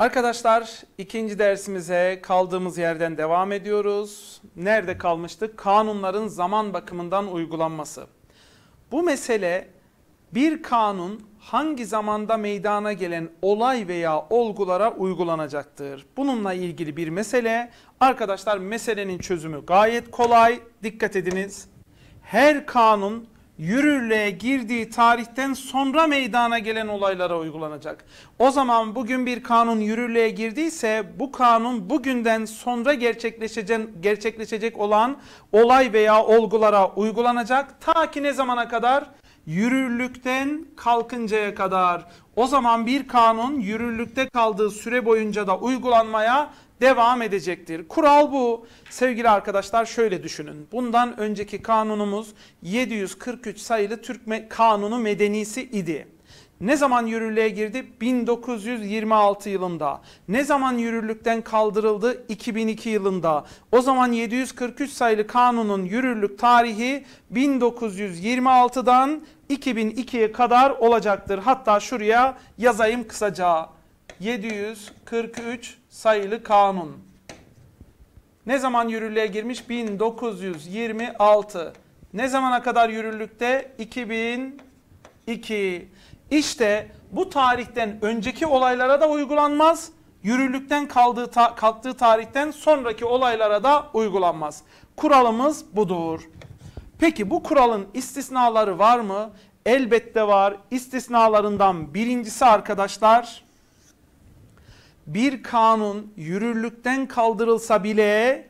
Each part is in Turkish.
Arkadaşlar ikinci dersimize kaldığımız yerden devam ediyoruz. Nerede kalmıştık? Kanunların zaman bakımından uygulanması. Bu mesele bir kanun hangi zamanda meydana gelen olay veya olgulara uygulanacaktır. Bununla ilgili bir mesele. Arkadaşlar meselenin çözümü gayet kolay. Dikkat ediniz. Her kanun yürürlüğe girdiği tarihten sonra meydana gelen olaylara uygulanacak. O zaman bugün bir kanun yürürlüğe girdiyse bu kanun bugünden sonra gerçekleşecek, gerçekleşecek olan olay veya olgulara uygulanacak. Ta ki ne zamana kadar? Yürürlükten kalkıncaya kadar. O zaman bir kanun yürürlükte kaldığı süre boyunca da uygulanmaya devam edecektir. Kural bu. Sevgili arkadaşlar şöyle düşünün. Bundan önceki kanunumuz 743 sayılı Türk Kanunu Medenisi idi. Ne zaman yürürlüğe girdi? 1926 yılında. Ne zaman yürürlükten kaldırıldı? 2002 yılında. O zaman 743 sayılı kanunun yürürlük tarihi 1926'dan 2002'ye kadar olacaktır. Hatta şuraya yazayım kısaca. 743 sayılı kanun. Ne zaman yürürlüğe girmiş? 1926. Ne zamana kadar yürürlükte? 2002. İşte bu tarihten önceki olaylara da uygulanmaz. Yürürlükten kaldığı ta kalktığı tarihten sonraki olaylara da uygulanmaz. Kuralımız budur. Peki bu kuralın istisnaları var mı? Elbette var. İstisnalarından birincisi arkadaşlar bir kanun yürürlükten kaldırılsa bile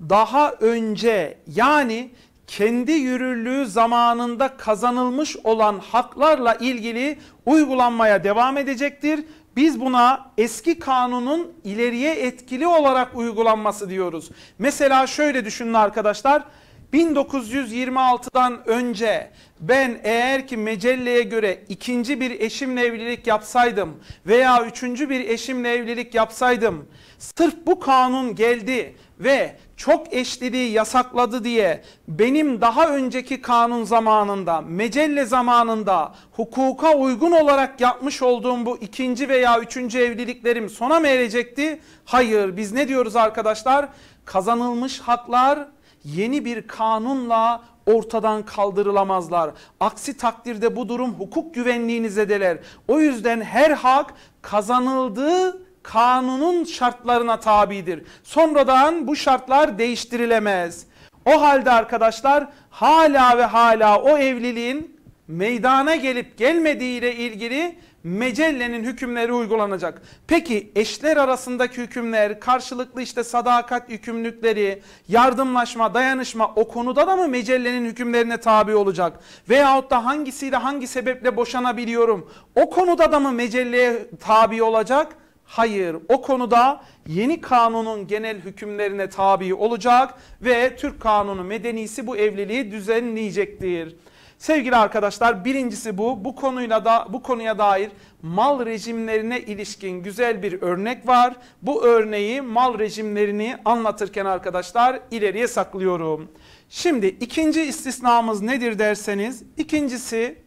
daha önce yani kendi yürürlüğü zamanında kazanılmış olan haklarla ilgili uygulanmaya devam edecektir. Biz buna eski kanunun ileriye etkili olarak uygulanması diyoruz. Mesela şöyle düşünün arkadaşlar. 1926'dan önce ben eğer ki mecelleye göre ikinci bir eşimle evlilik yapsaydım veya üçüncü bir eşimle evlilik yapsaydım sırf bu kanun geldi ve çok eşliliği yasakladı diye benim daha önceki kanun zamanında, mecelle zamanında hukuka uygun olarak yapmış olduğum bu ikinci veya üçüncü evliliklerim sona mı erecekti? Hayır biz ne diyoruz arkadaşlar? Kazanılmış haklar yeni bir kanunla ortadan kaldırılamazlar. Aksi takdirde bu durum hukuk güvenliğini zedeler. O yüzden her hak kazanıldığı kanunun şartlarına tabidir. Sonradan bu şartlar değiştirilemez. O halde arkadaşlar hala ve hala o evliliğin meydana gelip gelmediği ilgili Mecellenin hükümleri uygulanacak. Peki eşler arasındaki hükümler, karşılıklı işte sadakat yükümlülükleri, yardımlaşma, dayanışma o konuda da mı mecellenin hükümlerine tabi olacak? Veyahut da hangisiyle hangi sebeple boşanabiliyorum? O konuda da mı mecelleye tabi olacak? Hayır o konuda yeni kanunun genel hükümlerine tabi olacak ve Türk kanunu medenisi bu evliliği düzenleyecektir. Sevgili arkadaşlar birincisi bu. Bu konuyla da bu konuya dair mal rejimlerine ilişkin güzel bir örnek var. Bu örneği mal rejimlerini anlatırken arkadaşlar ileriye saklıyorum. Şimdi ikinci istisnamız nedir derseniz ikincisi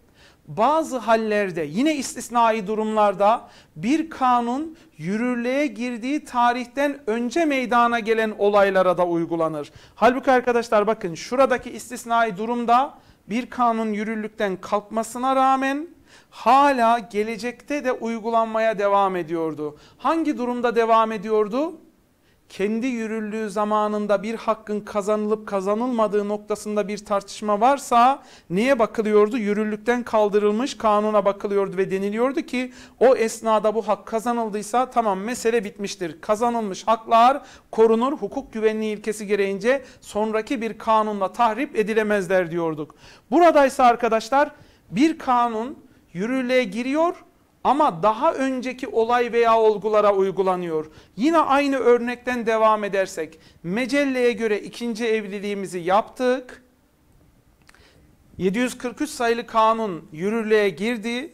bazı hallerde yine istisnai durumlarda bir kanun yürürlüğe girdiği tarihten önce meydana gelen olaylara da uygulanır. Halbuki arkadaşlar bakın şuradaki istisnai durumda bir kanun yürürlükten kalkmasına rağmen hala gelecekte de uygulanmaya devam ediyordu. Hangi durumda devam ediyordu? kendi yürürlüğü zamanında bir hakkın kazanılıp kazanılmadığı noktasında bir tartışma varsa neye bakılıyordu? Yürürlükten kaldırılmış kanuna bakılıyordu ve deniliyordu ki o esnada bu hak kazanıldıysa tamam mesele bitmiştir. Kazanılmış haklar korunur hukuk güvenliği ilkesi gereğince sonraki bir kanunla tahrip edilemezler diyorduk. Buradaysa arkadaşlar bir kanun yürürlüğe giriyor ama daha önceki olay veya olgulara uygulanıyor. Yine aynı örnekten devam edersek Mecelle'ye göre ikinci evliliğimizi yaptık. 743 sayılı kanun yürürlüğe girdi.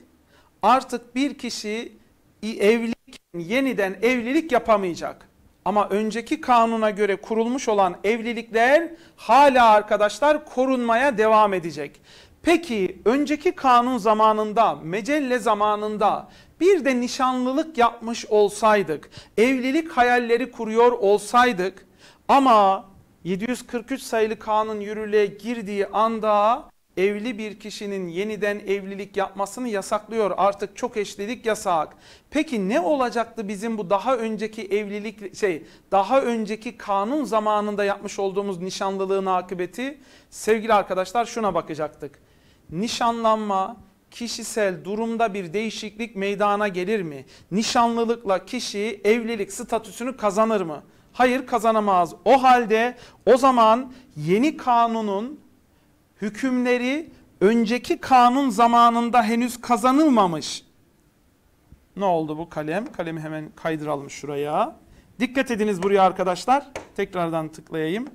Artık bir kişi evlilik yeniden evlilik yapamayacak. Ama önceki kanuna göre kurulmuş olan evlilikler hala arkadaşlar korunmaya devam edecek. Peki önceki kanun zamanında, mecelle zamanında bir de nişanlılık yapmış olsaydık, evlilik hayalleri kuruyor olsaydık ama 743 sayılı kanun yürürlüğe girdiği anda evli bir kişinin yeniden evlilik yapmasını yasaklıyor. Artık çok eşlilik yasak. Peki ne olacaktı bizim bu daha önceki evlilik şey daha önceki kanun zamanında yapmış olduğumuz nişanlılığın akıbeti? Sevgili arkadaşlar şuna bakacaktık nişanlanma kişisel durumda bir değişiklik meydana gelir mi? Nişanlılıkla kişi evlilik statüsünü kazanır mı? Hayır kazanamaz. O halde o zaman yeni kanunun hükümleri önceki kanun zamanında henüz kazanılmamış. Ne oldu bu kalem? Kalemi hemen kaydıralım şuraya. Dikkat ediniz buraya arkadaşlar. Tekrardan tıklayayım.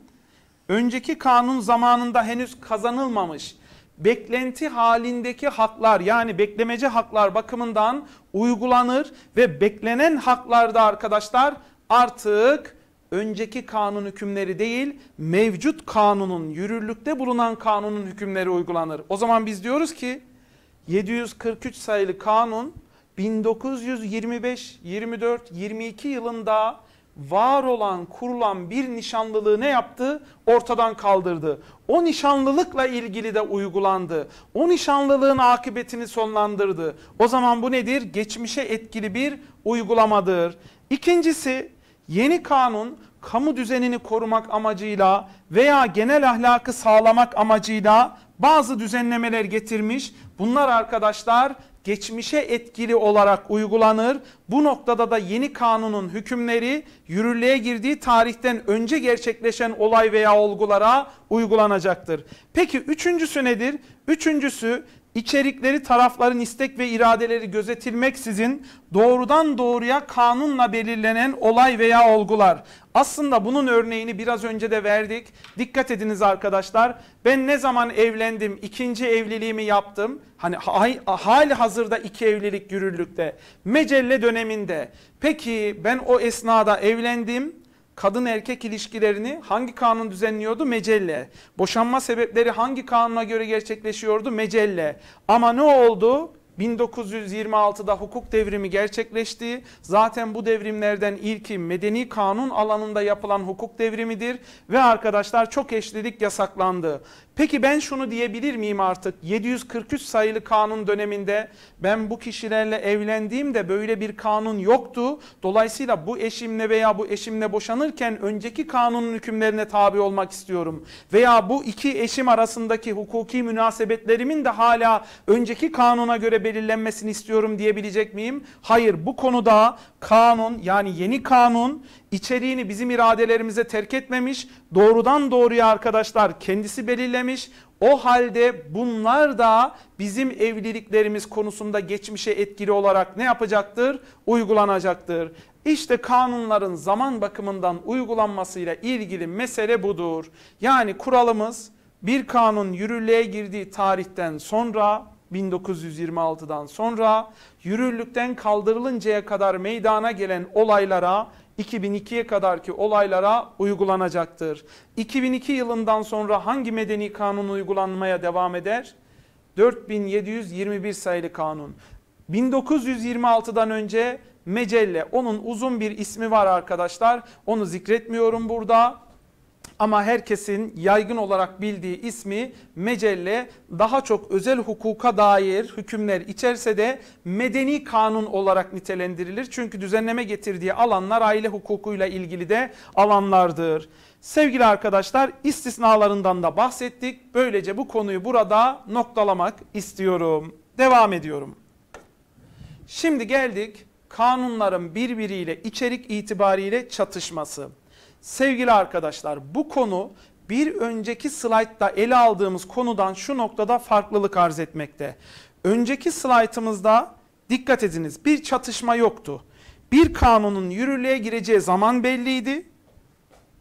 Önceki kanun zamanında henüz kazanılmamış beklenti halindeki haklar yani beklemece haklar bakımından uygulanır ve beklenen haklarda arkadaşlar artık önceki kanun hükümleri değil mevcut kanunun yürürlükte bulunan kanunun hükümleri uygulanır. O zaman biz diyoruz ki 743 sayılı kanun 1925, 24, 22 yılında var olan kurulan bir nişanlılığı ne yaptı? Ortadan kaldırdı. O nişanlılıkla ilgili de uygulandı. O nişanlılığın akıbetini sonlandırdı. O zaman bu nedir? Geçmişe etkili bir uygulamadır. İkincisi yeni kanun kamu düzenini korumak amacıyla veya genel ahlakı sağlamak amacıyla bazı düzenlemeler getirmiş. Bunlar arkadaşlar geçmişe etkili olarak uygulanır. Bu noktada da yeni kanunun hükümleri yürürlüğe girdiği tarihten önce gerçekleşen olay veya olgulara uygulanacaktır. Peki üçüncüsü nedir? Üçüncüsü içerikleri tarafların istek ve iradeleri gözetilmeksizin doğrudan doğruya kanunla belirlenen olay veya olgular aslında bunun örneğini biraz önce de verdik. Dikkat ediniz arkadaşlar. Ben ne zaman evlendim, ikinci evliliğimi yaptım. Hani hali hazırda iki evlilik yürürlükte. Mecelle döneminde. Peki ben o esnada evlendim. Kadın erkek ilişkilerini hangi kanun düzenliyordu? Mecelle. Boşanma sebepleri hangi kanuna göre gerçekleşiyordu? Mecelle. Ama ne oldu? 1926'da hukuk devrimi gerçekleşti. Zaten bu devrimlerden ilki medeni kanun alanında yapılan hukuk devrimidir ve arkadaşlar çok eşlilik yasaklandı. Peki ben şunu diyebilir miyim artık? 743 sayılı kanun döneminde ben bu kişilerle evlendiğimde böyle bir kanun yoktu. Dolayısıyla bu eşimle veya bu eşimle boşanırken önceki kanunun hükümlerine tabi olmak istiyorum. Veya bu iki eşim arasındaki hukuki münasebetlerimin de hala önceki kanuna göre belirlenmesini istiyorum diyebilecek miyim? Hayır bu konuda kanun yani yeni kanun içeriğini bizim iradelerimize terk etmemiş. Doğrudan doğruya arkadaşlar kendisi belirlemiş. O halde bunlar da bizim evliliklerimiz konusunda geçmişe etkili olarak ne yapacaktır? Uygulanacaktır. İşte kanunların zaman bakımından uygulanmasıyla ilgili mesele budur. Yani kuralımız bir kanun yürürlüğe girdiği tarihten sonra 1926'dan sonra yürürlükten kaldırılıncaya kadar meydana gelen olaylara 2002'ye kadarki olaylara uygulanacaktır. 2002 yılından sonra hangi medeni kanun uygulanmaya devam eder? 4721 sayılı kanun. 1926'dan önce Mecelle. Onun uzun bir ismi var arkadaşlar. Onu zikretmiyorum burada ama herkesin yaygın olarak bildiği ismi mecelle daha çok özel hukuka dair hükümler içerse de medeni kanun olarak nitelendirilir. Çünkü düzenleme getirdiği alanlar aile hukukuyla ilgili de alanlardır. Sevgili arkadaşlar istisnalarından da bahsettik. Böylece bu konuyu burada noktalamak istiyorum. Devam ediyorum. Şimdi geldik kanunların birbiriyle içerik itibariyle çatışması. Sevgili arkadaşlar bu konu bir önceki slaytta ele aldığımız konudan şu noktada farklılık arz etmekte. Önceki slaytımızda dikkat ediniz bir çatışma yoktu. Bir kanunun yürürlüğe gireceği zaman belliydi.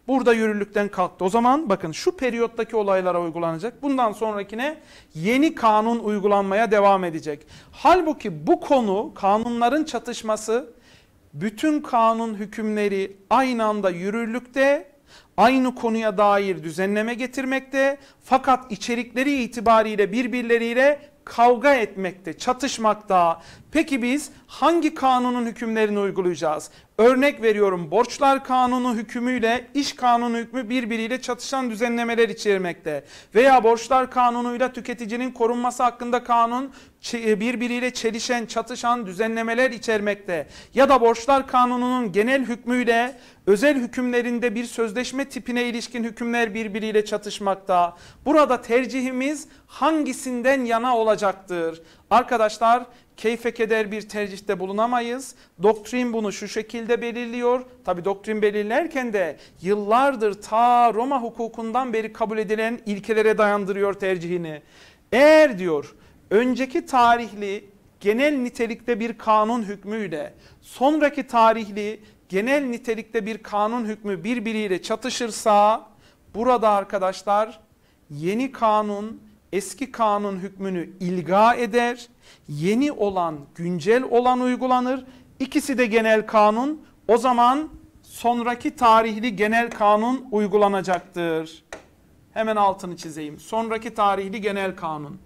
Burada yürürlükten kalktı. O zaman bakın şu periyottaki olaylara uygulanacak. Bundan sonrakine yeni kanun uygulanmaya devam edecek. Halbuki bu konu kanunların çatışması bütün kanun hükümleri aynı anda yürürlükte, aynı konuya dair düzenleme getirmekte fakat içerikleri itibariyle birbirleriyle kavga etmekte, çatışmakta. Peki biz hangi kanunun hükümlerini uygulayacağız? Örnek veriyorum borçlar kanunu hükmüyle iş kanunu hükmü birbiriyle çatışan düzenlemeler içermekte. Veya borçlar kanunuyla tüketicinin korunması hakkında kanun e, birbiriyle çelişen, çatışan düzenlemeler içermekte. Ya da borçlar kanununun genel hükmüyle özel hükümlerinde bir sözleşme tipine ilişkin hükümler birbiriyle çatışmakta. Burada tercihimiz hangisinden yana olacaktır? Arkadaşlar keyfe keder bir tercihte bulunamayız. Doktrin bunu şu şekilde belirliyor. Tabi doktrin belirlerken de yıllardır ta Roma hukukundan beri kabul edilen ilkelere dayandırıyor tercihini. Eğer diyor önceki tarihli genel nitelikte bir kanun hükmüyle sonraki tarihli genel nitelikte bir kanun hükmü birbiriyle çatışırsa burada arkadaşlar yeni kanun eski kanun hükmünü ilga eder Yeni olan, güncel olan uygulanır. İkisi de genel kanun. O zaman sonraki tarihli genel kanun uygulanacaktır. Hemen altını çizeyim. Sonraki tarihli genel kanun.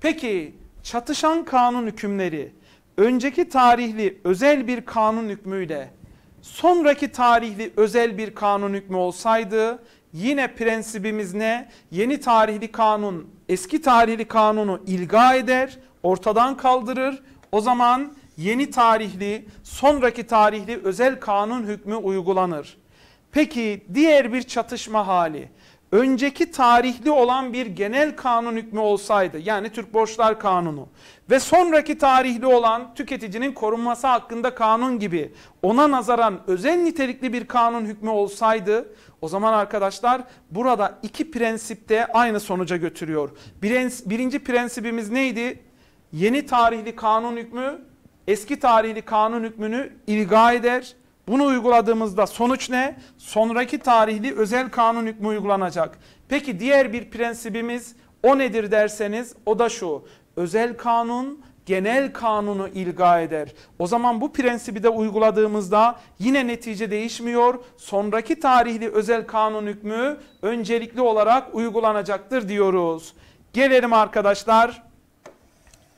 Peki çatışan kanun hükümleri önceki tarihli özel bir kanun hükmüyle sonraki tarihli özel bir kanun hükmü olsaydı yine prensibimiz ne? Yeni tarihli kanun eski tarihli kanunu ilga eder ortadan kaldırır. O zaman yeni tarihli, sonraki tarihli özel kanun hükmü uygulanır. Peki diğer bir çatışma hali önceki tarihli olan bir genel kanun hükmü olsaydı yani Türk Borçlar Kanunu ve sonraki tarihli olan tüketicinin korunması hakkında kanun gibi ona nazaran özel nitelikli bir kanun hükmü olsaydı o zaman arkadaşlar burada iki prensipte aynı sonuca götürüyor. Birinci prensibimiz neydi? yeni tarihli kanun hükmü eski tarihli kanun hükmünü ilga eder. Bunu uyguladığımızda sonuç ne? Sonraki tarihli özel kanun hükmü uygulanacak. Peki diğer bir prensibimiz o nedir derseniz o da şu. Özel kanun genel kanunu ilga eder. O zaman bu prensibi de uyguladığımızda yine netice değişmiyor. Sonraki tarihli özel kanun hükmü öncelikli olarak uygulanacaktır diyoruz. Gelelim arkadaşlar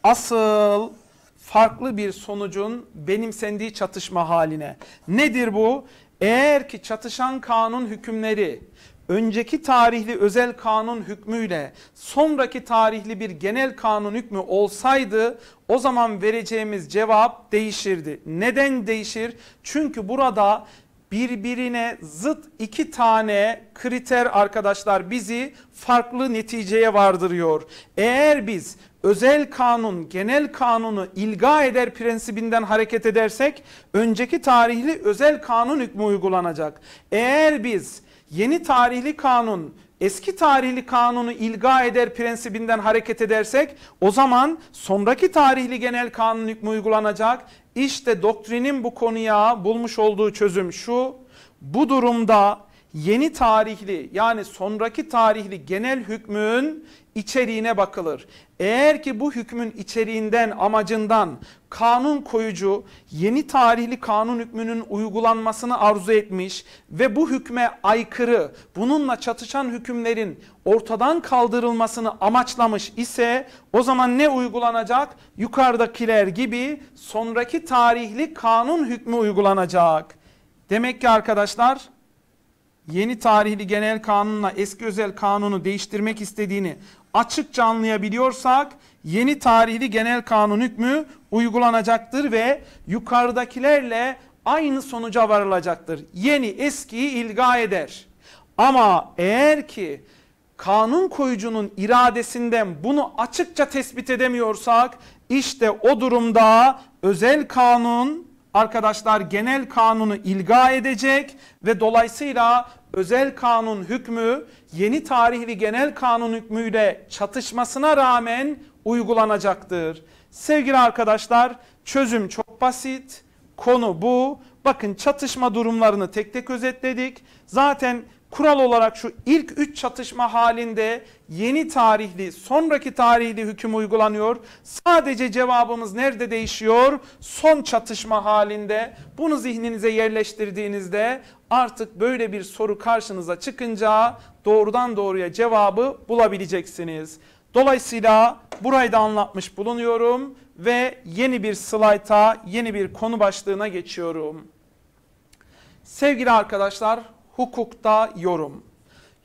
asıl farklı bir sonucun benimsendiği çatışma haline. Nedir bu? Eğer ki çatışan kanun hükümleri önceki tarihli özel kanun hükmüyle sonraki tarihli bir genel kanun hükmü olsaydı o zaman vereceğimiz cevap değişirdi. Neden değişir? Çünkü burada birbirine zıt iki tane kriter arkadaşlar bizi farklı neticeye vardırıyor. Eğer biz özel kanun, genel kanunu ilga eder prensibinden hareket edersek önceki tarihli özel kanun hükmü uygulanacak. Eğer biz yeni tarihli kanun eski tarihli kanunu ilga eder prensibinden hareket edersek o zaman sonraki tarihli genel kanun hükmü uygulanacak. İşte doktrinin bu konuya bulmuş olduğu çözüm şu. Bu durumda yeni tarihli yani sonraki tarihli genel hükmün içeriğine bakılır. Eğer ki bu hükmün içeriğinden, amacından kanun koyucu yeni tarihli kanun hükmünün uygulanmasını arzu etmiş ve bu hükme aykırı, bununla çatışan hükümlerin ortadan kaldırılmasını amaçlamış ise o zaman ne uygulanacak? Yukarıdakiler gibi sonraki tarihli kanun hükmü uygulanacak. Demek ki arkadaşlar yeni tarihli genel kanunla eski özel kanunu değiştirmek istediğini açıkça anlayabiliyorsak yeni tarihli genel kanun hükmü uygulanacaktır ve yukarıdakilerle aynı sonuca varılacaktır. Yeni eskiyi ilga eder. Ama eğer ki kanun koyucunun iradesinden bunu açıkça tespit edemiyorsak işte o durumda özel kanun arkadaşlar genel kanunu ilga edecek ve dolayısıyla özel kanun hükmü yeni tarihli genel kanun hükmüyle çatışmasına rağmen uygulanacaktır. Sevgili arkadaşlar çözüm çok basit. Konu bu. Bakın çatışma durumlarını tek tek özetledik. Zaten kural olarak şu ilk üç çatışma halinde yeni tarihli, sonraki tarihli hüküm uygulanıyor. Sadece cevabımız nerede değişiyor? Son çatışma halinde bunu zihninize yerleştirdiğinizde artık böyle bir soru karşınıza çıkınca doğrudan doğruya cevabı bulabileceksiniz. Dolayısıyla burayı da anlatmış bulunuyorum ve yeni bir slayta, yeni bir konu başlığına geçiyorum. Sevgili arkadaşlar hukukta yorum.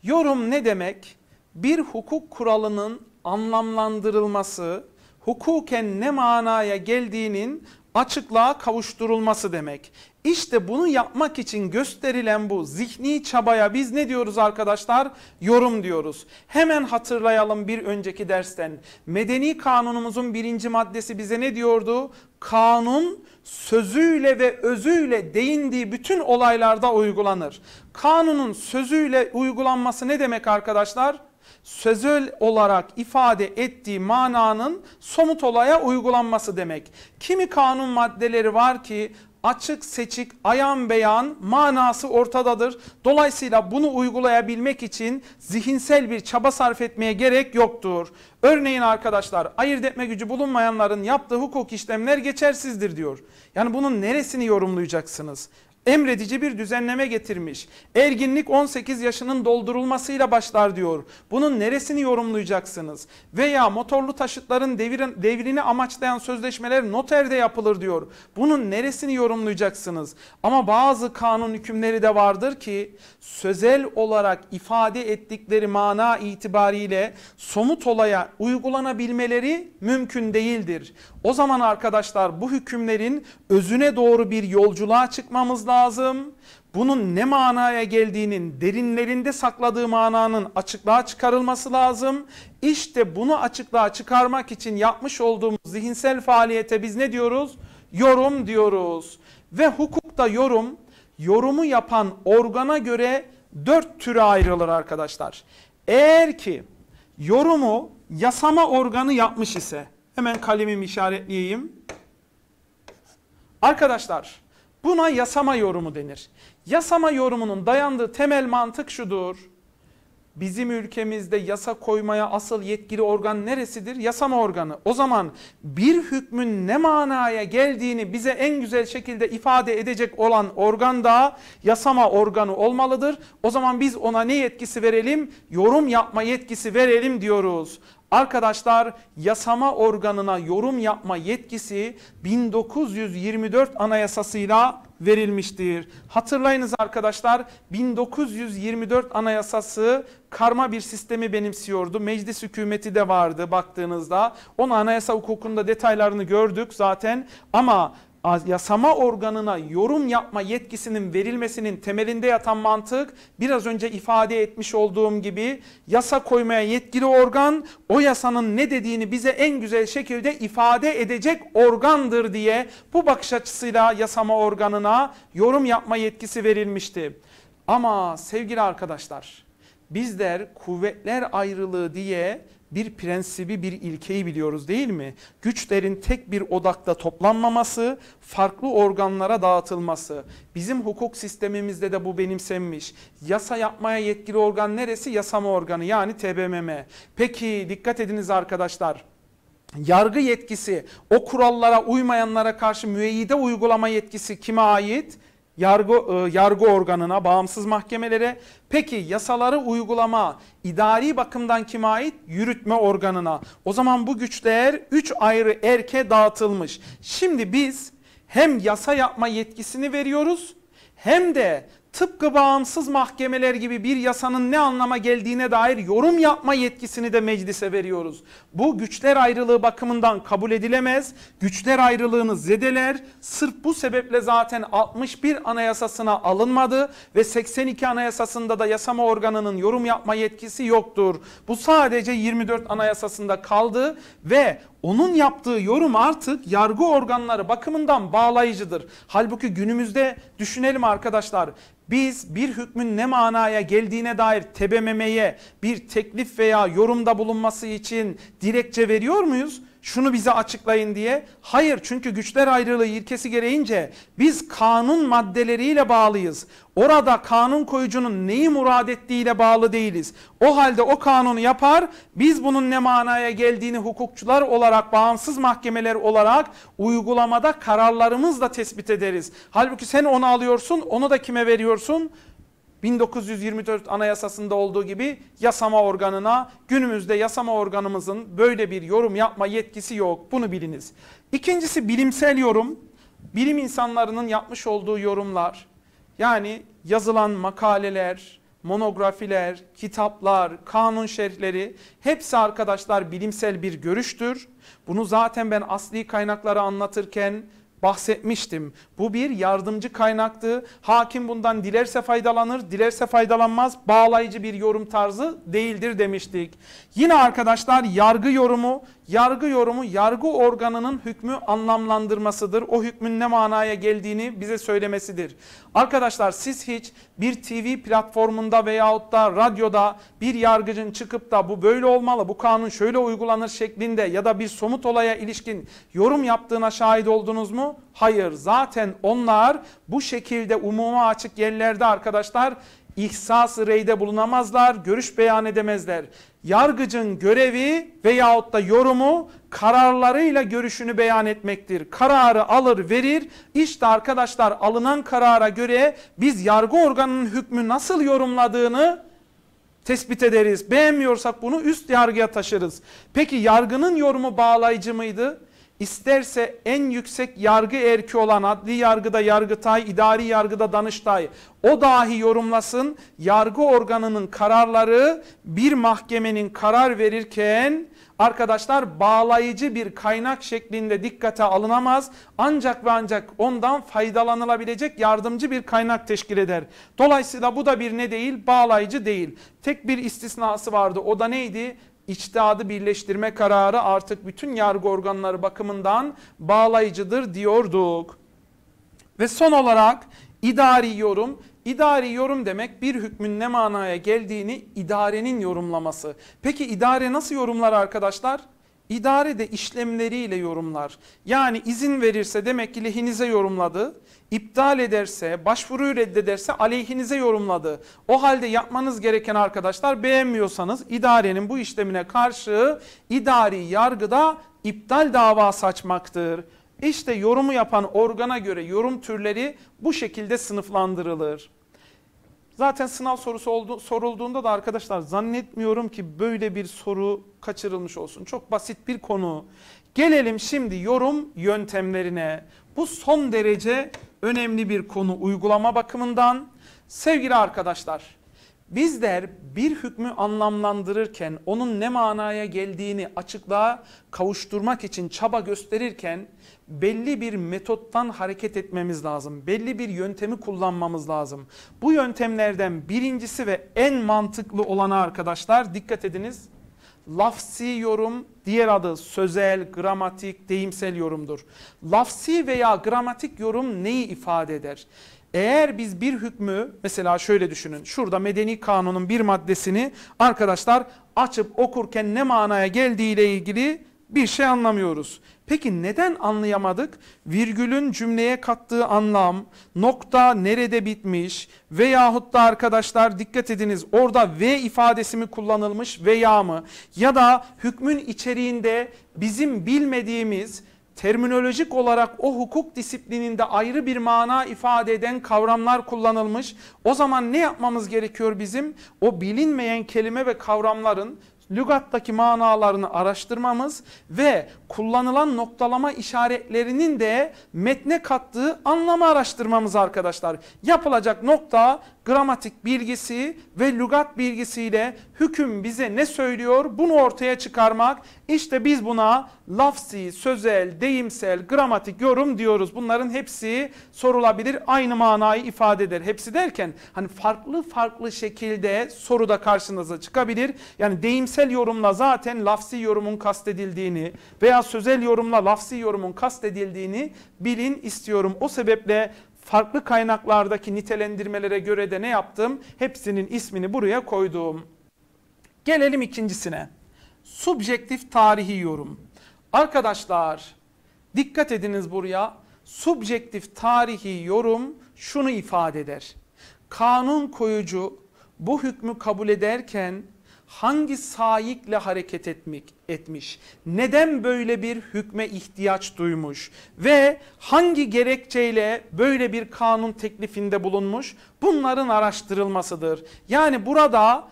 Yorum ne demek? Bir hukuk kuralının anlamlandırılması, hukuken ne manaya geldiğinin açıklığa kavuşturulması demek. İşte bunu yapmak için gösterilen bu zihni çabaya biz ne diyoruz arkadaşlar? Yorum diyoruz. Hemen hatırlayalım bir önceki dersten. Medeni kanunumuzun birinci maddesi bize ne diyordu? Kanun sözüyle ve özüyle değindiği bütün olaylarda uygulanır. Kanunun sözüyle uygulanması ne demek arkadaşlar? sözel olarak ifade ettiği mananın somut olaya uygulanması demek. Kimi kanun maddeleri var ki açık seçik ayan beyan manası ortadadır. Dolayısıyla bunu uygulayabilmek için zihinsel bir çaba sarf etmeye gerek yoktur. Örneğin arkadaşlar ayırt etme gücü bulunmayanların yaptığı hukuk işlemler geçersizdir diyor. Yani bunun neresini yorumlayacaksınız? emredici bir düzenleme getirmiş. Erginlik 18 yaşının doldurulmasıyla başlar diyor. Bunun neresini yorumlayacaksınız? Veya motorlu taşıtların devir, devrini amaçlayan sözleşmeler noterde yapılır diyor. Bunun neresini yorumlayacaksınız? Ama bazı kanun hükümleri de vardır ki sözel olarak ifade ettikleri mana itibariyle somut olaya uygulanabilmeleri mümkün değildir. O zaman arkadaşlar bu hükümlerin özüne doğru bir yolculuğa çıkmamız lazım. Bunun ne manaya geldiğinin derinlerinde sakladığı mananın açıklığa çıkarılması lazım. İşte bunu açıklığa çıkarmak için yapmış olduğumuz zihinsel faaliyete biz ne diyoruz? Yorum diyoruz. Ve hukukta yorum, yorumu yapan organa göre dört türe ayrılır arkadaşlar. Eğer ki yorumu yasama organı yapmış ise hemen kalemimi işaretleyeyim. Arkadaşlar Buna yasama yorumu denir. Yasama yorumunun dayandığı temel mantık şudur. Bizim ülkemizde yasa koymaya asıl yetkili organ neresidir? Yasama organı. O zaman bir hükmün ne manaya geldiğini bize en güzel şekilde ifade edecek olan organ da yasama organı olmalıdır. O zaman biz ona ne yetkisi verelim? Yorum yapma yetkisi verelim diyoruz. Arkadaşlar yasama organına yorum yapma yetkisi 1924 anayasasıyla verilmiştir. Hatırlayınız arkadaşlar 1924 anayasası karma bir sistemi benimsiyordu. Meclis hükümeti de vardı baktığınızda. Onu anayasa hukukunda detaylarını gördük zaten ama yasama organına yorum yapma yetkisinin verilmesinin temelinde yatan mantık biraz önce ifade etmiş olduğum gibi yasa koymaya yetkili organ o yasanın ne dediğini bize en güzel şekilde ifade edecek organdır diye bu bakış açısıyla yasama organına yorum yapma yetkisi verilmişti. Ama sevgili arkadaşlar bizler kuvvetler ayrılığı diye bir prensibi, bir ilkeyi biliyoruz değil mi? Güçlerin tek bir odakta toplanmaması, farklı organlara dağıtılması. Bizim hukuk sistemimizde de bu benimsenmiş. Yasa yapmaya yetkili organ neresi? Yasama organı yani TBMM. Peki dikkat ediniz arkadaşlar. Yargı yetkisi o kurallara uymayanlara karşı müeyyide uygulama yetkisi kime ait? yargı, e, yargı organına, bağımsız mahkemelere, peki yasaları uygulama, idari bakımdan kime ait? Yürütme organına. O zaman bu güç değer 3 ayrı erke dağıtılmış. Şimdi biz hem yasa yapma yetkisini veriyoruz hem de tıpkı bağımsız mahkemeler gibi bir yasanın ne anlama geldiğine dair yorum yapma yetkisini de meclise veriyoruz. Bu güçler ayrılığı bakımından kabul edilemez. Güçler ayrılığını zedeler. Sırf bu sebeple zaten 61 anayasasına alınmadı ve 82 anayasasında da yasama organının yorum yapma yetkisi yoktur. Bu sadece 24 anayasasında kaldı ve onun yaptığı yorum artık yargı organları bakımından bağlayıcıdır. Halbuki günümüzde düşünelim arkadaşlar. Biz bir hükmün ne manaya geldiğine dair TBMM'ye bir teklif veya yorumda bulunması için dilekçe veriyor muyuz? şunu bize açıklayın diye. Hayır çünkü güçler ayrılığı ilkesi gereğince biz kanun maddeleriyle bağlıyız. Orada kanun koyucunun neyi murad ettiğiyle bağlı değiliz. O halde o kanunu yapar biz bunun ne manaya geldiğini hukukçular olarak bağımsız mahkemeler olarak uygulamada kararlarımızla tespit ederiz. Halbuki sen onu alıyorsun onu da kime veriyorsun? 1924 anayasasında olduğu gibi yasama organına günümüzde yasama organımızın böyle bir yorum yapma yetkisi yok. Bunu biliniz. İkincisi bilimsel yorum. Bilim insanlarının yapmış olduğu yorumlar yani yazılan makaleler, monografiler, kitaplar, kanun şerhleri hepsi arkadaşlar bilimsel bir görüştür. Bunu zaten ben asli kaynakları anlatırken bahsetmiştim. Bu bir yardımcı kaynaktı. Hakim bundan dilerse faydalanır, dilerse faydalanmaz. Bağlayıcı bir yorum tarzı değildir demiştik. Yine arkadaşlar yargı yorumu yargı yorumu yargı organının hükmü anlamlandırmasıdır. O hükmün ne manaya geldiğini bize söylemesidir. Arkadaşlar siz hiç bir TV platformunda veyahut da radyoda bir yargıcın çıkıp da bu böyle olmalı, bu kanun şöyle uygulanır şeklinde ya da bir somut olaya ilişkin yorum yaptığına şahit oldunuz mu? Hayır zaten onlar bu şekilde umuma açık yerlerde arkadaşlar ihsas reyde bulunamazlar, görüş beyan edemezler yargıcın görevi veyahut da yorumu kararlarıyla görüşünü beyan etmektir. Kararı alır verir. İşte arkadaşlar alınan karara göre biz yargı organının hükmü nasıl yorumladığını tespit ederiz. Beğenmiyorsak bunu üst yargıya taşırız. Peki yargının yorumu bağlayıcı mıydı? İsterse en yüksek yargı erki olan adli yargıda yargıtay, idari yargıda danıştay o dahi yorumlasın yargı organının kararları bir mahkemenin karar verirken arkadaşlar bağlayıcı bir kaynak şeklinde dikkate alınamaz. Ancak ve ancak ondan faydalanılabilecek yardımcı bir kaynak teşkil eder. Dolayısıyla bu da bir ne değil? Bağlayıcı değil. Tek bir istisnası vardı. O da neydi? içtihadı birleştirme kararı artık bütün yargı organları bakımından bağlayıcıdır diyorduk. Ve son olarak idari yorum İdari yorum demek bir hükmün ne manaya geldiğini idarenin yorumlaması. Peki idare nasıl yorumlar arkadaşlar? idare de işlemleriyle yorumlar. Yani izin verirse demek ki lehinize yorumladı. İptal ederse, başvuruyu reddederse aleyhinize yorumladı. O halde yapmanız gereken arkadaşlar beğenmiyorsanız idarenin bu işlemine karşı idari yargıda iptal davası açmaktır. İşte yorumu yapan organa göre yorum türleri bu şekilde sınıflandırılır. Zaten sınav sorusu oldu, sorulduğunda da arkadaşlar zannetmiyorum ki böyle bir soru kaçırılmış olsun. Çok basit bir konu. Gelelim şimdi yorum yöntemlerine. Bu son derece önemli bir konu uygulama bakımından. Sevgili arkadaşlar bizler bir hükmü anlamlandırırken onun ne manaya geldiğini açıklığa kavuşturmak için çaba gösterirken belli bir metottan hareket etmemiz lazım. Belli bir yöntemi kullanmamız lazım. Bu yöntemlerden birincisi ve en mantıklı olanı arkadaşlar dikkat ediniz. Lafsi yorum diğer adı sözel, gramatik, deyimsel yorumdur. Lafsi veya gramatik yorum neyi ifade eder? Eğer biz bir hükmü mesela şöyle düşünün. Şurada medeni kanunun bir maddesini arkadaşlar açıp okurken ne manaya geldiği ile ilgili bir şey anlamıyoruz. Peki neden anlayamadık? Virgülün cümleye kattığı anlam, nokta nerede bitmiş veyahut da arkadaşlar dikkat ediniz orada ve ifadesi mi kullanılmış veya mı? Ya da hükmün içeriğinde bizim bilmediğimiz terminolojik olarak o hukuk disiplininde ayrı bir mana ifade eden kavramlar kullanılmış. O zaman ne yapmamız gerekiyor bizim? O bilinmeyen kelime ve kavramların lügattaki manalarını araştırmamız ve kullanılan noktalama işaretlerinin de metne kattığı anlamı araştırmamız arkadaşlar. Yapılacak nokta gramatik bilgisi ve lügat bilgisiyle hüküm bize ne söylüyor bunu ortaya çıkarmak. işte biz buna lafsi, sözel, deyimsel, gramatik yorum diyoruz. Bunların hepsi sorulabilir aynı manayı ifade eder. Hepsi derken hani farklı farklı şekilde soruda karşınıza çıkabilir. Yani deyimsel yorumla zaten lafsi yorumun kastedildiğini veya sözel yorumla lafsi yorumun kastedildiğini bilin istiyorum. O sebeple farklı kaynaklardaki nitelendirmelere göre de ne yaptım? Hepsinin ismini buraya koydum. Gelelim ikincisine. Subjektif tarihi yorum. Arkadaşlar dikkat ediniz buraya. Subjektif tarihi yorum şunu ifade eder. Kanun koyucu bu hükmü kabul ederken hangi saikle hareket etmek etmiş? Neden böyle bir hükme ihtiyaç duymuş ve hangi gerekçeyle böyle bir kanun teklifinde bulunmuş? Bunların araştırılmasıdır. Yani burada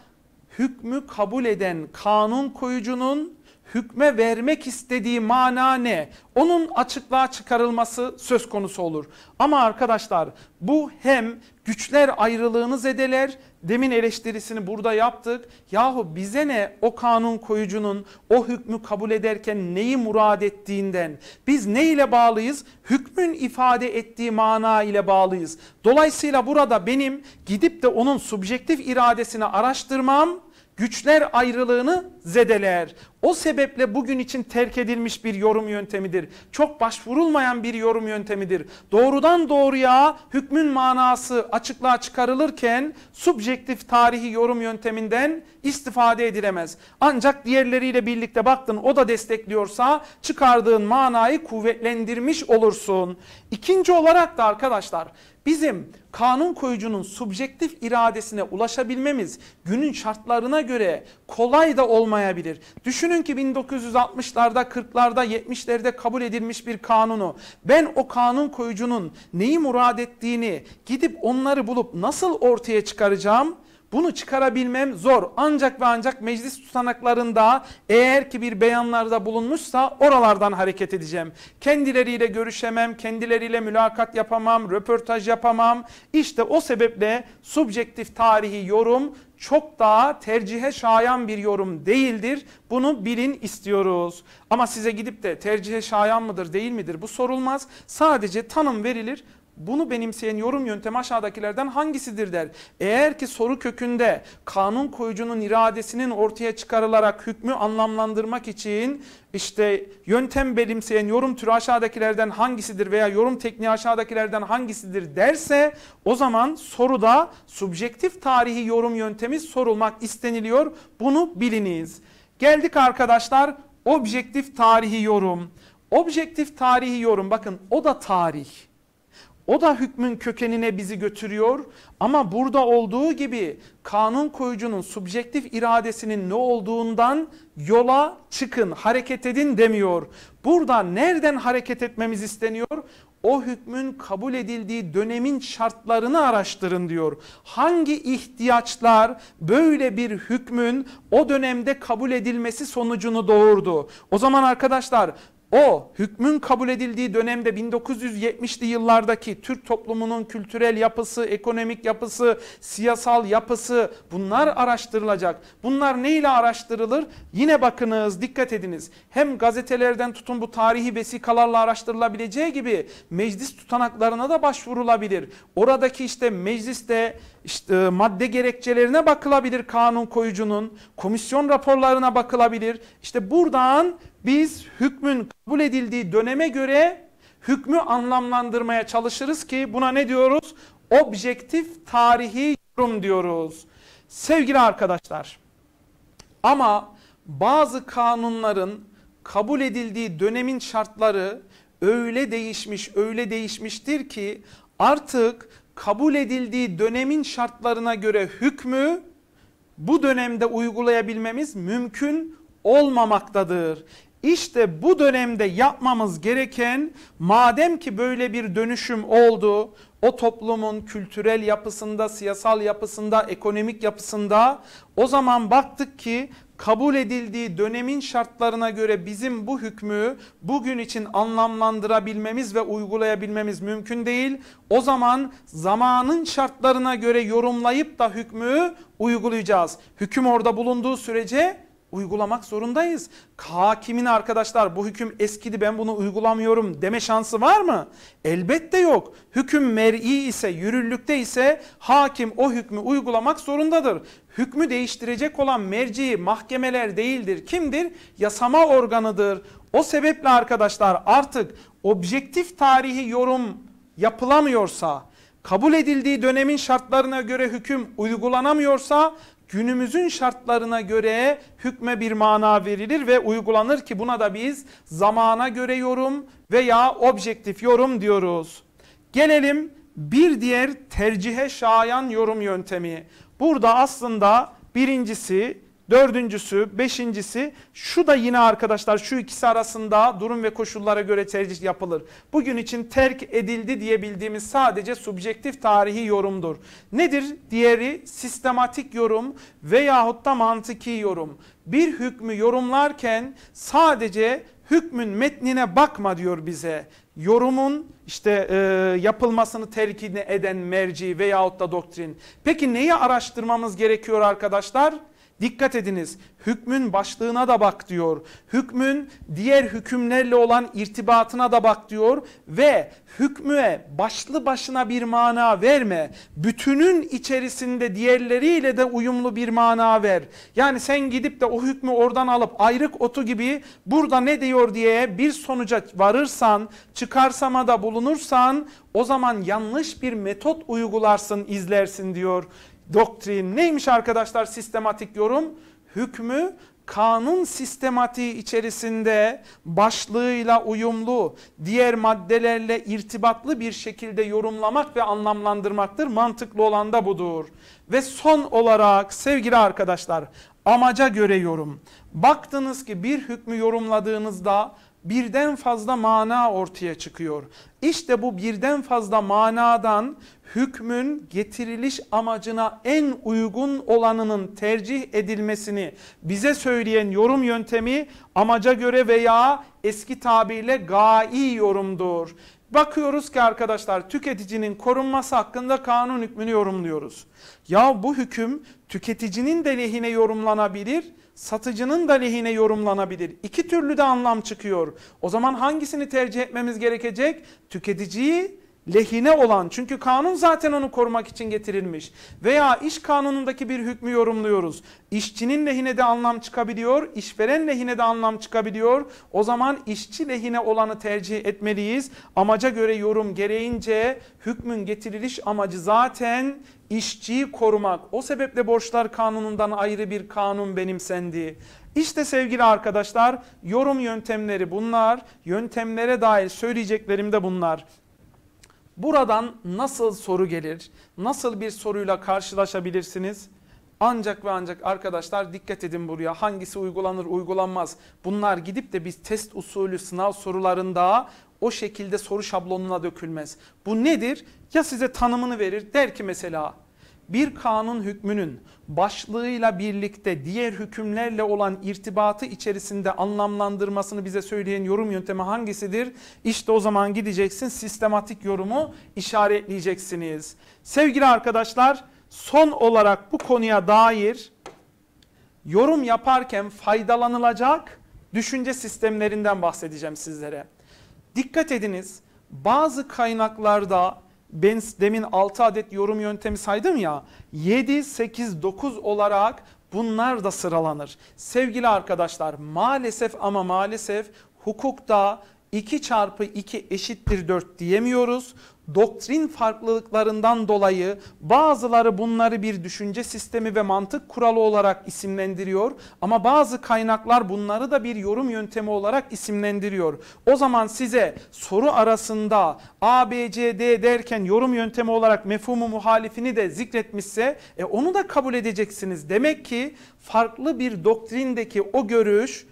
hükmü kabul eden kanun koyucunun hükme vermek istediği mana ne? Onun açıklığa çıkarılması söz konusu olur. Ama arkadaşlar bu hem güçler ayrılığını zedeler demin eleştirisini burada yaptık. Yahu bize ne o kanun koyucunun o hükmü kabul ederken neyi murad ettiğinden? Biz ne ile bağlıyız? Hükmün ifade ettiği mana ile bağlıyız. Dolayısıyla burada benim gidip de onun subjektif iradesini araştırmam güçler ayrılığını zedeler. O sebeple bugün için terk edilmiş bir yorum yöntemidir. Çok başvurulmayan bir yorum yöntemidir. Doğrudan doğruya hükmün manası açıklığa çıkarılırken subjektif tarihi yorum yönteminden istifade edilemez. Ancak diğerleriyle birlikte baktın o da destekliyorsa çıkardığın manayı kuvvetlendirmiş olursun. İkinci olarak da arkadaşlar bizim kanun koyucunun subjektif iradesine ulaşabilmemiz günün şartlarına göre kolay da olmayabilir. Düşünün ki 1960'larda, 40'larda, 70'lerde kabul edilmiş bir kanunu ben o kanun koyucunun neyi murad ettiğini gidip onları bulup nasıl ortaya çıkaracağım? Bunu çıkarabilmem zor. Ancak ve ancak meclis tutanaklarında eğer ki bir beyanlarda bulunmuşsa oralardan hareket edeceğim. Kendileriyle görüşemem, kendileriyle mülakat yapamam, röportaj yapamam. İşte o sebeple subjektif tarihi yorum çok daha tercihe şayan bir yorum değildir. Bunu bilin istiyoruz. Ama size gidip de tercihe şayan mıdır değil midir bu sorulmaz. Sadece tanım verilir. Bunu benimseyen yorum yöntemi aşağıdakilerden hangisidir der. Eğer ki soru kökünde kanun koyucunun iradesinin ortaya çıkarılarak hükmü anlamlandırmak için işte yöntem benimseyen yorum türü aşağıdakilerden hangisidir veya yorum tekniği aşağıdakilerden hangisidir derse o zaman soruda subjektif tarihi yorum yöntemi sorulmak isteniliyor. Bunu biliniz. Geldik arkadaşlar objektif tarihi yorum. Objektif tarihi yorum bakın o da tarih. O da hükmün kökenine bizi götürüyor ama burada olduğu gibi kanun koyucunun subjektif iradesinin ne olduğundan yola çıkın, hareket edin demiyor. Burada nereden hareket etmemiz isteniyor? O hükmün kabul edildiği dönemin şartlarını araştırın diyor. Hangi ihtiyaçlar böyle bir hükmün o dönemde kabul edilmesi sonucunu doğurdu? O zaman arkadaşlar o hükmün kabul edildiği dönemde 1970'li yıllardaki Türk toplumunun kültürel yapısı, ekonomik yapısı, siyasal yapısı bunlar araştırılacak. Bunlar neyle araştırılır? Yine bakınız, dikkat ediniz. Hem gazetelerden tutun bu tarihi vesikalarla araştırılabileceği gibi meclis tutanaklarına da başvurulabilir. Oradaki işte mecliste işte e, madde gerekçelerine bakılabilir kanun koyucunun, komisyon raporlarına bakılabilir. İşte buradan biz hükmün kabul edildiği döneme göre hükmü anlamlandırmaya çalışırız ki buna ne diyoruz? Objektif tarihi yorum diyoruz. Sevgili arkadaşlar ama bazı kanunların kabul edildiği dönemin şartları öyle değişmiş öyle değişmiştir ki artık kabul edildiği dönemin şartlarına göre hükmü bu dönemde uygulayabilmemiz mümkün olmamaktadır. İşte bu dönemde yapmamız gereken madem ki böyle bir dönüşüm oldu o toplumun kültürel yapısında, siyasal yapısında, ekonomik yapısında o zaman baktık ki kabul edildiği dönemin şartlarına göre bizim bu hükmü bugün için anlamlandırabilmemiz ve uygulayabilmemiz mümkün değil. O zaman zamanın şartlarına göre yorumlayıp da hükmü uygulayacağız. Hüküm orada bulunduğu sürece uygulamak zorundayız. Hakimin arkadaşlar bu hüküm eskidi ben bunu uygulamıyorum deme şansı var mı? Elbette yok. Hüküm mer'i ise yürürlükte ise hakim o hükmü uygulamak zorundadır. Hükmü değiştirecek olan merci mahkemeler değildir. Kimdir? Yasama organıdır. O sebeple arkadaşlar artık objektif tarihi yorum yapılamıyorsa kabul edildiği dönemin şartlarına göre hüküm uygulanamıyorsa günümüzün şartlarına göre hükme bir mana verilir ve uygulanır ki buna da biz zamana göre yorum veya objektif yorum diyoruz. Gelelim bir diğer tercihe şayan yorum yöntemi. Burada aslında birincisi Dördüncüsü, beşincisi şu da yine arkadaşlar şu ikisi arasında durum ve koşullara göre tercih yapılır. Bugün için terk edildi diyebildiğimiz sadece subjektif tarihi yorumdur. Nedir? Diğeri sistematik yorum veyahut da mantıki yorum. Bir hükmü yorumlarken sadece hükmün metnine bakma diyor bize. Yorumun işte e, yapılmasını terkini eden merci veyahut da doktrin. Peki neyi araştırmamız gerekiyor arkadaşlar? Dikkat ediniz hükmün başlığına da bak diyor. Hükmün diğer hükümlerle olan irtibatına da bak diyor. Ve hükmüe başlı başına bir mana verme. Bütünün içerisinde diğerleriyle de uyumlu bir mana ver. Yani sen gidip de o hükmü oradan alıp ayrık otu gibi burada ne diyor diye bir sonuca varırsan, çıkarsamada bulunursan o zaman yanlış bir metot uygularsın, izlersin diyor. Doktrin neymiş arkadaşlar sistematik yorum? Hükmü kanun sistematiği içerisinde başlığıyla uyumlu, diğer maddelerle irtibatlı bir şekilde yorumlamak ve anlamlandırmaktır. Mantıklı olan da budur. Ve son olarak sevgili arkadaşlar amaca göre yorum. Baktınız ki bir hükmü yorumladığınızda birden fazla mana ortaya çıkıyor. İşte bu birden fazla manadan hükmün getiriliş amacına en uygun olanının tercih edilmesini bize söyleyen yorum yöntemi amaca göre veya eski tabirle gai yorumdur. Bakıyoruz ki arkadaşlar tüketicinin korunması hakkında kanun hükmünü yorumluyoruz. Ya bu hüküm tüketicinin de lehine yorumlanabilir satıcının da lehine yorumlanabilir. İki türlü de anlam çıkıyor. O zaman hangisini tercih etmemiz gerekecek? Tüketiciyi lehine olan çünkü kanun zaten onu korumak için getirilmiş veya iş kanunundaki bir hükmü yorumluyoruz. İşçinin lehine de anlam çıkabiliyor, işveren lehine de anlam çıkabiliyor. O zaman işçi lehine olanı tercih etmeliyiz. Amaca göre yorum gereğince hükmün getiriliş amacı zaten işçiyi korumak. O sebeple borçlar kanunundan ayrı bir kanun benimsendi. İşte sevgili arkadaşlar yorum yöntemleri bunlar. Yöntemlere dair söyleyeceklerim de bunlar. Buradan nasıl soru gelir? Nasıl bir soruyla karşılaşabilirsiniz? Ancak ve ancak arkadaşlar dikkat edin buraya hangisi uygulanır uygulanmaz. Bunlar gidip de biz test usulü sınav sorularında o şekilde soru şablonuna dökülmez. Bu nedir? Ya size tanımını verir der ki mesela bir kanun hükmünün başlığıyla birlikte diğer hükümlerle olan irtibatı içerisinde anlamlandırmasını bize söyleyen yorum yöntemi hangisidir? İşte o zaman gideceksin sistematik yorumu işaretleyeceksiniz. Sevgili arkadaşlar son olarak bu konuya dair yorum yaparken faydalanılacak düşünce sistemlerinden bahsedeceğim sizlere. Dikkat ediniz bazı kaynaklarda ben demin 6 adet yorum yöntemi saydım ya 7, 8, 9 olarak bunlar da sıralanır. Sevgili arkadaşlar maalesef ama maalesef hukukta 2 çarpı 2 eşittir 4 diyemiyoruz doktrin farklılıklarından dolayı bazıları bunları bir düşünce sistemi ve mantık kuralı olarak isimlendiriyor ama bazı kaynaklar bunları da bir yorum yöntemi olarak isimlendiriyor. O zaman size soru arasında A, B, C, D derken yorum yöntemi olarak mefhumu muhalifini de zikretmişse e, onu da kabul edeceksiniz. Demek ki farklı bir doktrindeki o görüş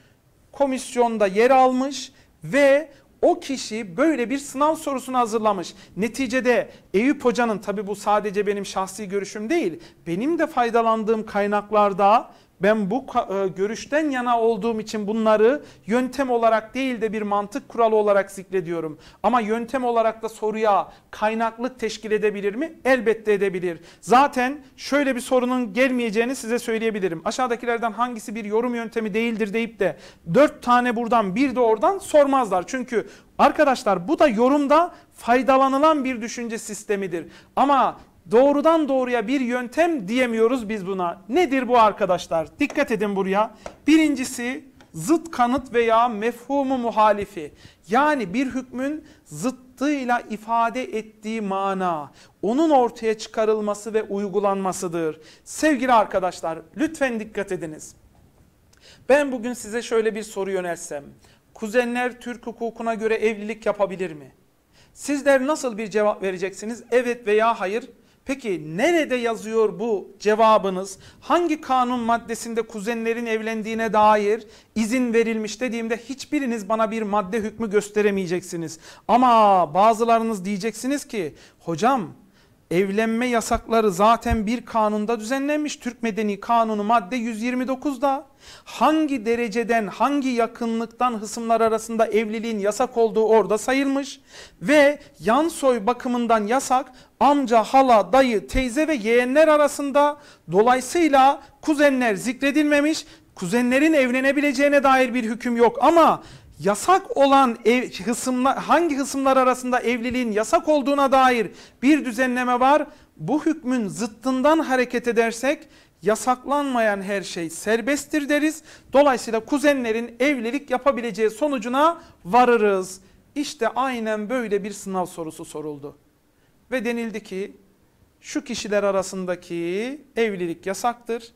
komisyonda yer almış ve o kişi böyle bir sınav sorusunu hazırlamış. Neticede Eyüp Hoca'nın tabi bu sadece benim şahsi görüşüm değil benim de faydalandığım kaynaklarda ben bu e, görüşten yana olduğum için bunları yöntem olarak değil de bir mantık kuralı olarak zikrediyorum. Ama yöntem olarak da soruya kaynaklık teşkil edebilir mi? Elbette edebilir. Zaten şöyle bir sorunun gelmeyeceğini size söyleyebilirim. Aşağıdakilerden hangisi bir yorum yöntemi değildir deyip de dört tane buradan bir de oradan sormazlar. Çünkü Arkadaşlar bu da yorumda faydalanılan bir düşünce sistemidir. Ama doğrudan doğruya bir yöntem diyemiyoruz biz buna. Nedir bu arkadaşlar? Dikkat edin buraya. Birincisi zıt kanıt veya mefhumu muhalifi. Yani bir hükmün zıttıyla ifade ettiği mana, onun ortaya çıkarılması ve uygulanmasıdır. Sevgili arkadaşlar, lütfen dikkat ediniz. Ben bugün size şöyle bir soru yönelsem. Kuzenler Türk hukukuna göre evlilik yapabilir mi? Sizler nasıl bir cevap vereceksiniz? Evet veya hayır Peki nerede yazıyor bu cevabınız? Hangi kanun maddesinde kuzenlerin evlendiğine dair izin verilmiş dediğimde hiçbiriniz bana bir madde hükmü gösteremeyeceksiniz. Ama bazılarınız diyeceksiniz ki hocam evlenme yasakları zaten bir kanunda düzenlenmiş. Türk Medeni Kanunu madde 129'da hangi dereceden hangi yakınlıktan hısımlar arasında evliliğin yasak olduğu orada sayılmış ve yan soy bakımından yasak amca, hala, dayı, teyze ve yeğenler arasında dolayısıyla kuzenler zikredilmemiş kuzenlerin evlenebileceğine dair bir hüküm yok ama yasak olan ev, hısımlar, hangi hısımlar arasında evliliğin yasak olduğuna dair bir düzenleme var. Bu hükmün zıttından hareket edersek yasaklanmayan her şey serbesttir deriz. Dolayısıyla kuzenlerin evlilik yapabileceği sonucuna varırız. İşte aynen böyle bir sınav sorusu soruldu. Ve denildi ki şu kişiler arasındaki evlilik yasaktır.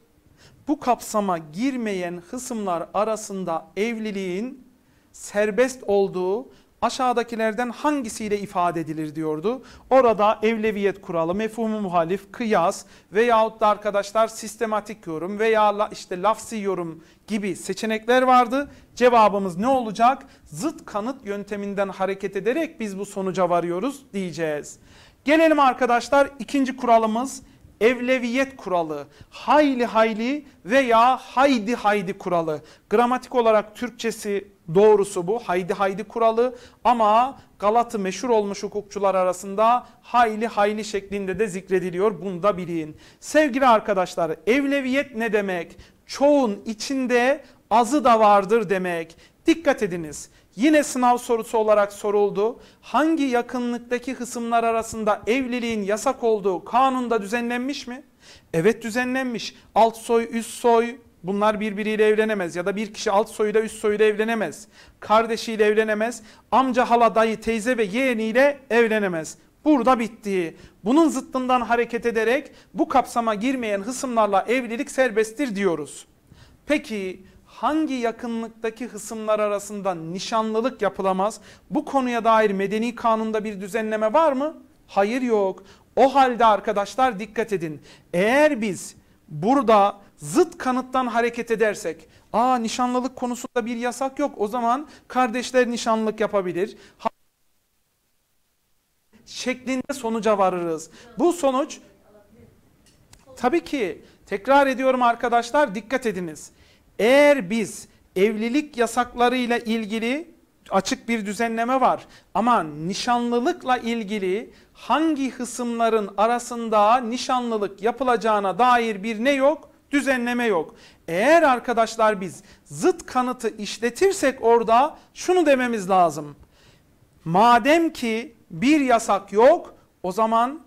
Bu kapsama girmeyen hısımlar arasında evliliğin serbest olduğu aşağıdakilerden hangisiyle ifade edilir diyordu. Orada evleviyet kuralı, mefhumu muhalif, kıyas veyahut da arkadaşlar sistematik yorum veya işte lafsi yorum gibi seçenekler vardı. Cevabımız ne olacak? Zıt kanıt yönteminden hareket ederek biz bu sonuca varıyoruz diyeceğiz. Gelelim arkadaşlar ikinci kuralımız evleviyet kuralı, hayli hayli veya haydi haydi kuralı. Gramatik olarak Türkçesi Doğrusu bu haydi haydi kuralı ama Galat'ı meşhur olmuş hukukçular arasında hayli hayli şeklinde de zikrediliyor. Bunu da bilin. Sevgili arkadaşlar evleviyet ne demek? Çoğun içinde azı da vardır demek. Dikkat ediniz. Yine sınav sorusu olarak soruldu. Hangi yakınlıktaki hısımlar arasında evliliğin yasak olduğu kanunda düzenlenmiş mi? Evet düzenlenmiş. Alt soy, üst soy, Bunlar birbiriyle evlenemez ya da bir kişi alt soyuyla üst soyuyla evlenemez. Kardeşiyle evlenemez. Amca, hala, dayı, teyze ve yeğeniyle evlenemez. Burada bitti. Bunun zıttından hareket ederek bu kapsama girmeyen hısımlarla evlilik serbesttir diyoruz. Peki hangi yakınlıktaki hısımlar arasında nişanlılık yapılamaz? Bu konuya dair medeni kanunda bir düzenleme var mı? Hayır yok. O halde arkadaşlar dikkat edin. Eğer biz burada zıt kanıttan hareket edersek aa nişanlılık konusunda bir yasak yok o zaman kardeşler nişanlılık yapabilir şeklinde sonuca varırız. Bu sonuç tabii ki tekrar ediyorum arkadaşlar dikkat ediniz. Eğer biz evlilik yasaklarıyla ilgili açık bir düzenleme var. Ama nişanlılıkla ilgili hangi hısımların arasında nişanlılık yapılacağına dair bir ne yok? Düzenleme yok. Eğer arkadaşlar biz zıt kanıtı işletirsek orada şunu dememiz lazım. Madem ki bir yasak yok o zaman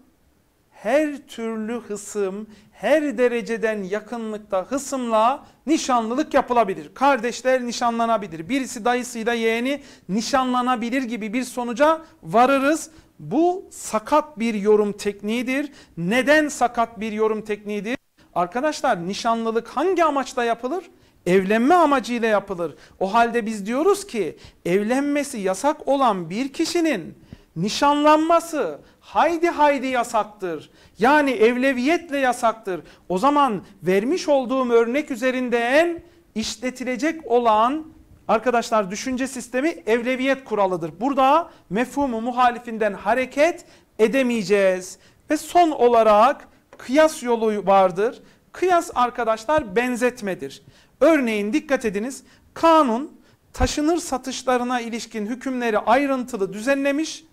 her türlü hısım, her dereceden yakınlıkta hısımla nişanlılık yapılabilir. Kardeşler nişanlanabilir. Birisi dayısıyla yeğeni nişanlanabilir gibi bir sonuca varırız. Bu sakat bir yorum tekniğidir. Neden sakat bir yorum tekniğidir? Arkadaşlar nişanlılık hangi amaçla yapılır? Evlenme amacıyla yapılır. O halde biz diyoruz ki evlenmesi yasak olan bir kişinin nişanlanması haydi haydi yasaktır. Yani evleviyetle yasaktır. O zaman vermiş olduğum örnek üzerinden işletilecek olan arkadaşlar düşünce sistemi evleviyet kuralıdır. Burada mefhumu muhalifinden hareket edemeyeceğiz. Ve son olarak kıyas yolu vardır. Kıyas arkadaşlar benzetmedir. Örneğin dikkat ediniz kanun taşınır satışlarına ilişkin hükümleri ayrıntılı düzenlemiş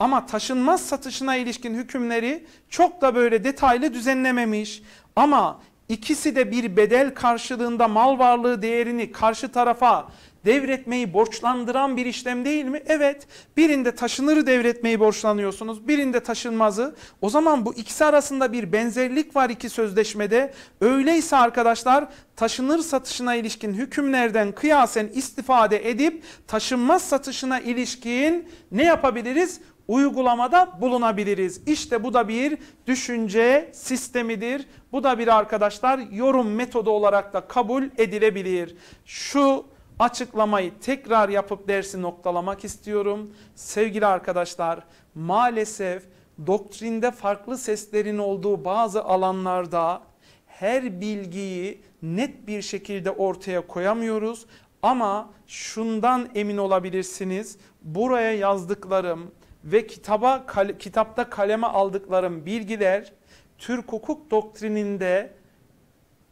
ama taşınmaz satışına ilişkin hükümleri çok da böyle detaylı düzenlememiş. Ama ikisi de bir bedel karşılığında mal varlığı değerini karşı tarafa devretmeyi borçlandıran bir işlem değil mi? Evet birinde taşınırı devretmeyi borçlanıyorsunuz birinde taşınmazı. O zaman bu ikisi arasında bir benzerlik var iki sözleşmede. Öyleyse arkadaşlar taşınır satışına ilişkin hükümlerden kıyasen istifade edip taşınmaz satışına ilişkin ne yapabiliriz? uygulamada bulunabiliriz. İşte bu da bir düşünce sistemidir. Bu da bir arkadaşlar yorum metodu olarak da kabul edilebilir. Şu açıklamayı tekrar yapıp dersi noktalamak istiyorum. Sevgili arkadaşlar maalesef doktrinde farklı seslerin olduğu bazı alanlarda her bilgiyi net bir şekilde ortaya koyamıyoruz. Ama şundan emin olabilirsiniz. Buraya yazdıklarım ve kitaba kal, kitapta kaleme aldıklarım bilgiler Türk hukuk doktrininde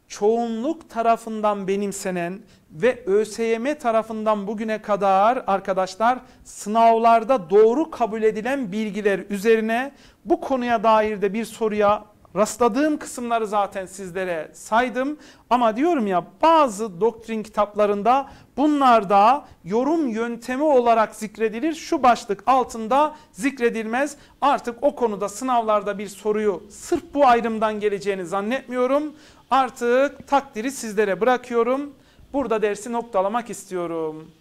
çoğunluk tarafından benimsenen ve ÖSYM tarafından bugüne kadar arkadaşlar sınavlarda doğru kabul edilen bilgiler üzerine bu konuya dair de bir soruya rastladığım kısımları zaten sizlere saydım. Ama diyorum ya bazı doktrin kitaplarında bunlar da yorum yöntemi olarak zikredilir. Şu başlık altında zikredilmez. Artık o konuda sınavlarda bir soruyu sırf bu ayrımdan geleceğini zannetmiyorum. Artık takdiri sizlere bırakıyorum. Burada dersi noktalamak istiyorum.